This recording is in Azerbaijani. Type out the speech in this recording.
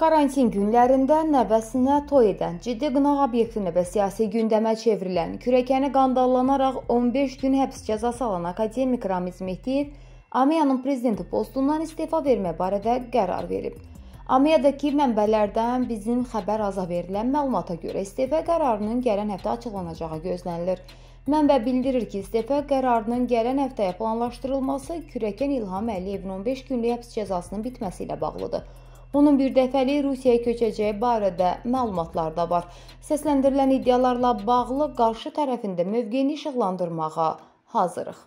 Karantin günlərində nəvəsinə toy edən, ciddi qınaq obyektinə və siyasi gündəmə çevrilən, kürəkəni qandallanaraq 15 gün həbs cəzası alan akademik Ramiz Mehdiyev AMEA-nın prezidenti postundan istefa vermə barədə qərar verib. AMEA-dakı mənbələrdən bizim xəbər aza verilən məlumata görə istefa qərarının gələn həftə açıqlanacağı gözlənilir. Mənbə bildirir ki, istefa qərarının gələn həftəyə planlaşdırılması kürəkən İlham Əliyevin 15 günlük həbs cəzasının bitməsi ilə bağlıdır. Onun bir dəfəli Rusiyaya köçəcəyi barədə məlumatlar da var. Səsləndirilən iddialarla bağlı qarşı tərəfində mövqeyini işıqlandırmağa hazırıq.